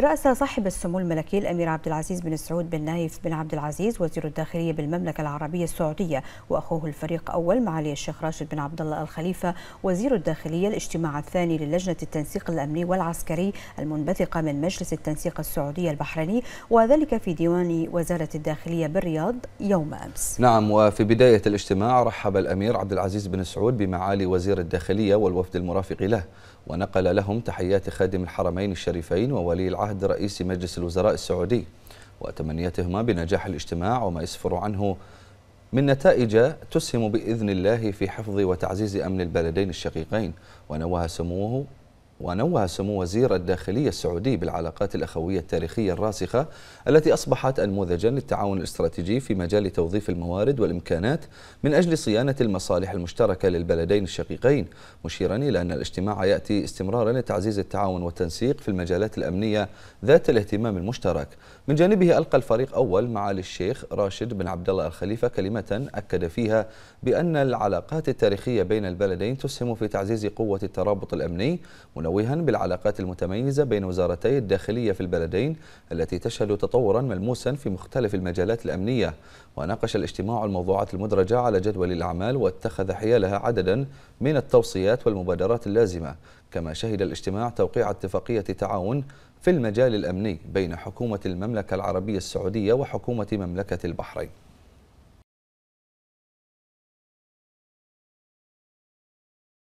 رأس صاحب السمو الملكي الأمير عبد العزيز بن سعود بن نايف بن عبد العزيز وزير الداخلية بالمملكة العربية السعودية وأخوه الفريق أول معالي الشيخ راشد بن عبد الله الخليفة وزير الداخلية الاجتماع الثاني للجنة التنسيق الأمني والعسكري المنبثقة من مجلس التنسيق السعودي البحريني وذلك في ديوان وزارة الداخلية بالرياض يوم أمس نعم وفي بداية الاجتماع رحب الأمير عبد العزيز بن سعود بمعالي وزير الداخلية والوفد المرافق له ونقل لهم تحيات خادم الحرمين الشريفين وولي العهد عهد رئيس مجلس الوزراء السعودي وتمنيتهما بنجاح الاجتماع وما يسفر عنه من نتائج تسهم بإذن الله في حفظ وتعزيز أمن البلدين الشقيقين ونوه سموه ونوه سمو وزير الداخلية السعودي بالعلاقات الأخوية التاريخية الراسخة التي أصبحت أنموذجا للتعاون الاستراتيجي في مجال توظيف الموارد والإمكانات من أجل صيانة المصالح المشتركة للبلدين الشقيقين مشيرا إلى أن الاجتماع يأتي استمرارا لتعزيز التعاون والتنسيق في المجالات الأمنية ذات الاهتمام المشترك من جانبه ألقى الفريق أول معالي الشيخ راشد بن عبد الله الخليفة كلمة أكد فيها بأن العلاقات التاريخية بين البلدين تسهم في تعزيز قوة الترابط الأمني منوها بالعلاقات المتميزة بين وزارتي الداخلية في البلدين التي تشهد تطورا ملموسا في مختلف المجالات الأمنية وناقش الاجتماع الموضوعات المدرجة على جدول الأعمال واتخذ حيالها عددا من التوصيات والمبادرات اللازمة كما شهد الاجتماع توقيع اتفاقية تعاون في المجال الأمني بين حكومة المملكة العربية السعودية وحكومة مملكة البحرين